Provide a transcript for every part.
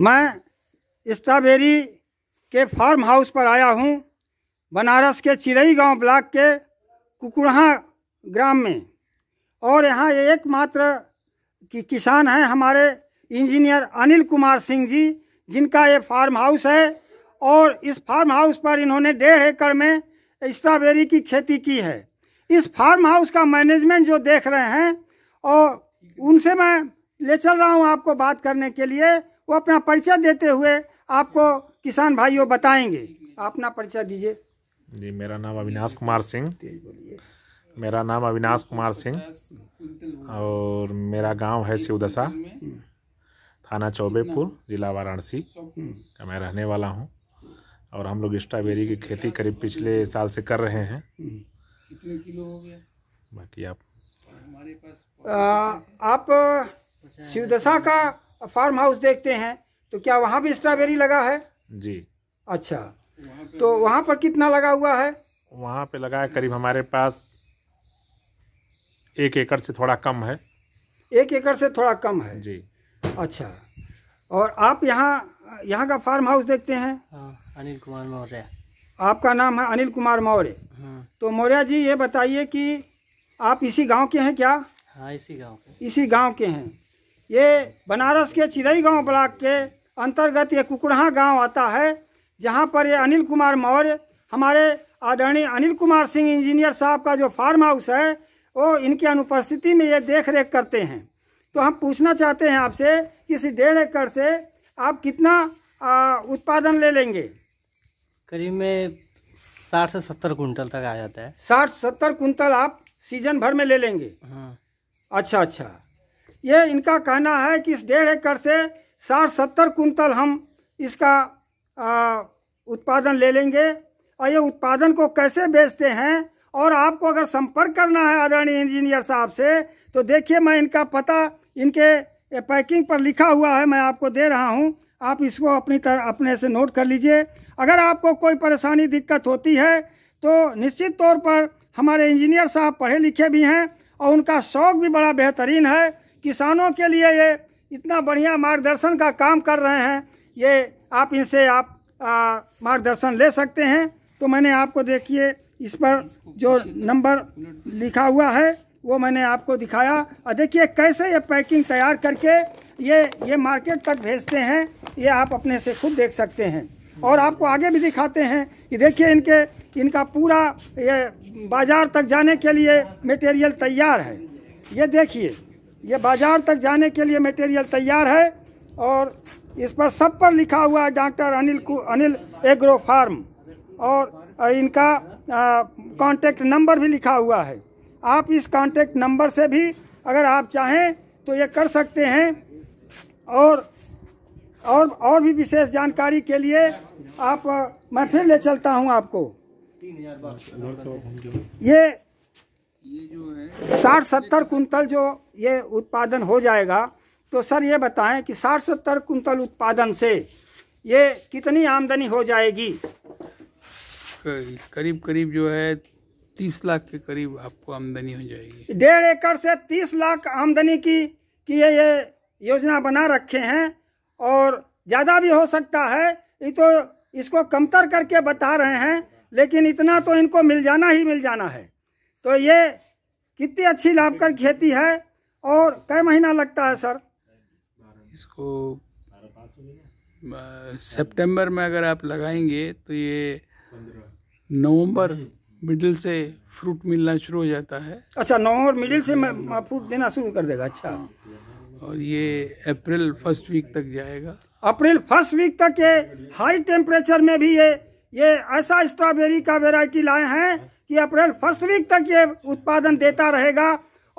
मैं स्ट्रॉबेरी के farm house पर आया हूं बनारस के चिरई गांव ब्लॉक के कुकुड़हा ग्राम में और यहाँ एकमात्र कि किसान हैं हमारे इंजीनियर अनिल कुमार सिंह जी जिनका ये फार्म हाउस है और इस फार्म हाउस पर इन्होंने डेढ़ एकड़ में स्ट्रॉबेरी की खेती की है इस फार्म हाउस का मैनेजमेंट जो देख रहे हैं और उनसे मैं ले चल रहा हूँ आपको बात करने के लिए वो अपना परिचय देते हुए आपको किसान भाइयों बताएंगे आप अपना परिचय दीजिए जी मेरा नाम अविनाश कुमार सिंह मेरा नाम अविनाश कुमार सिंह और मेरा गांव है शिवदशा थाना चौबेपुर जिला वाराणसी का हम्म। मैं रहने वाला हूं और हम लोग स्ट्रॉबेरी की खेती करीब पिछले साल से कर रहे हैं कितने किलो हो गया बाकी आप आ, आप शिवदशा का फार्म हाउस देखते हैं तो क्या वहाँ भी स्ट्रॉबेरी लगा है जी अच्छा तो वहाँ पर कितना लगा हुआ है वहाँ पे लगा है करीब हमारे पास एक एकड़ से थोड़ा कम है एक एकड़ से थोड़ा कम है जी अच्छा और आप यहाँ यहाँ का फार्म हाउस देखते हैं हाँ, अनिल कुमार मौर्य आपका नाम है अनिल कुमार मौर्य हाँ। तो मौर्य जी ये बताइए कि आप इसी गांव के हैं क्या हाँ इसी गांव के इसी गांव के हैं ये बनारस के चिरई गांव ब्लॉक के अंतर्गत ये कुकड़हा गांव आता है जहां पर ये अनिल कुमार मौर्य हमारे आदरणीय अनिल कुमार सिंह इंजीनियर साहब का जो फार्म हाउस है वो इनकी अनुपस्थिति में ये देख रेख करते हैं तो हम पूछना चाहते हैं आपसे इस डेढ़ एकड़ से आप कितना आ, उत्पादन ले लेंगे करीब में साठ से सत्तर कुंटल तक आ जाता है साठ सत्तर कुंटल आप सीजन भर में ले लेंगे हाँ अच्छा अच्छा ये इनका कहना है कि इस डेढ़ एकड़ से साठ सत्तर कुंतल हम इसका आ, उत्पादन ले लेंगे और ये उत्पादन को कैसे बेचते हैं और आपको अगर संपर्क करना है आदरणीय इंजीनियर साहब से तो देखिए मैं इनका पता इनके पैकिंग पर लिखा हुआ है मैं आपको दे रहा हूँ आप इसको अपनी तरह अपने से नोट कर लीजिए अगर आपको कोई परेशानी दिक्कत होती है तो निश्चित तौर पर हमारे इंजीनियर साहब पढ़े लिखे भी हैं और उनका शौक़ भी बड़ा बेहतरीन है किसानों के लिए ये इतना बढ़िया मार्गदर्शन का काम कर रहे हैं ये आप इनसे आप मार्गदर्शन ले सकते हैं तो मैंने आपको देखिए इस पर जो नंबर लिखा हुआ है वो मैंने आपको दिखाया और देखिए कैसे ये पैकिंग तैयार करके ये ये मार्केट तक भेजते हैं ये आप अपने से खुद देख सकते हैं और आपको आगे भी दिखाते हैं कि देखिए इनके इनका पूरा ये बाज़ार तक जाने के लिए मटेरियल तैयार है ये देखिए ये बाज़ार तक जाने के लिए मटेरियल तैयार है और इस पर सब पर लिखा हुआ है doctor Anil Anil agro farm और इनका कांटेक्ट नंबर भी लिखा हुआ है आप इस कांटेक्ट नंबर से भी अगर आप चाहें तो ये कर सकते हैं और और और भी विशेष जानकारी के लिए आप मैं फिर ले चलता हूं आपको ये जो है साठ सत्तर कुंतल जो ये उत्पादन हो जाएगा तो सर ये बताएं कि साठ सत्तर कुंतल उत्पादन से ये कितनी आमदनी हो जाएगी करीब करीब जो है तीस लाख के करीब आपको आमदनी हो जाएगी डेढ़ एकड़ से तीस लाख आमदनी की की ये, ये योजना बना रखे हैं और ज़्यादा भी हो सकता है ये तो इसको कमतर करके बता रहे हैं लेकिन इतना तो इनको मिल जाना ही मिल जाना है तो ये कितनी अच्छी लाभकर खेती है और कई महीना लगता है सर इसको सितंबर में अगर आप लगाएंगे तो ये नवंबर मिडिल से फ्रूट मिलना शुरू हो जाता है अच्छा नवंबर मिडिल से मैं फ्रूट देना शुरू कर देगा अच्छा और ये अप्रैल फर्स्ट वीक तक जाएगा अप्रैल फर्स्ट वीक तक ये हाई टेम्परेचर में भी ये ये ऐसा स्ट्रॉबेरी का वेराइटी लाए हैं कि अप्रैल फर्स्ट वीक तक ये उत्पादन देता रहेगा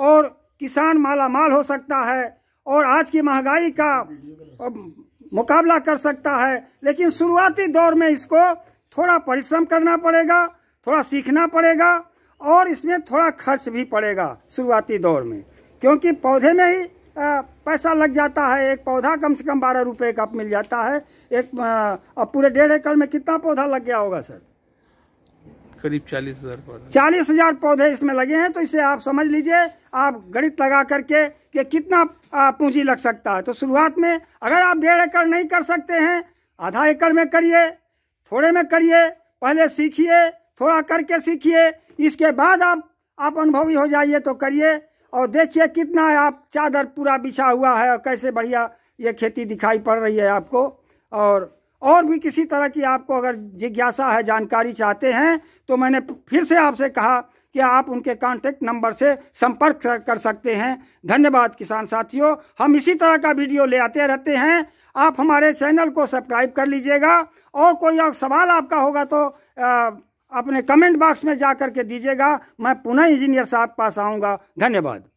और किसान माला माल हो सकता है और आज की महंगाई का मुकाबला कर सकता है लेकिन शुरुआती दौर में इसको थोड़ा परिश्रम करना पड़ेगा थोड़ा सीखना पड़ेगा और इसमें थोड़ा खर्च भी पड़ेगा शुरुआती दौर में क्योंकि पौधे में ही पैसा लग जाता है एक पौधा कम से कम बारह रुपए का मिल जाता है एक अब पूरे डेढ़ एकड़ में कितना पौधा लग गया होगा सर करीब चालीस हजार पौधे चालीस हजार पौधे इसमें लगे हैं तो इसे आप समझ लीजिए आप गणित लगा करके कि कितना पूंजी लग सकता है तो शुरुआत में अगर आप डेढ़ एकड़ नहीं कर सकते हैं आधा एकड़ में करिए थोड़े में करिए पहले सीखिए थोड़ा करके सीखिए इसके बाद आप आप अनुभवी हो जाइए तो करिए और देखिए कितना आप चादर पूरा बिछा हुआ है और कैसे बढ़िया ये खेती दिखाई पड़ रही है आपको और और भी किसी तरह की आपको अगर जिज्ञासा है जानकारी चाहते हैं तो मैंने फिर से आपसे कहा कि आप उनके कांटेक्ट नंबर से संपर्क कर सकते हैं धन्यवाद किसान साथियों हम इसी तरह का वीडियो ले आते रहते हैं आप हमारे चैनल को सब्सक्राइब कर लीजिएगा और कोई और सवाल आपका होगा तो अपने कमेंट बॉक्स में जा कर के दीजिएगा मैं पुनः इंजीनियर साहब पास आऊँगा धन्यवाद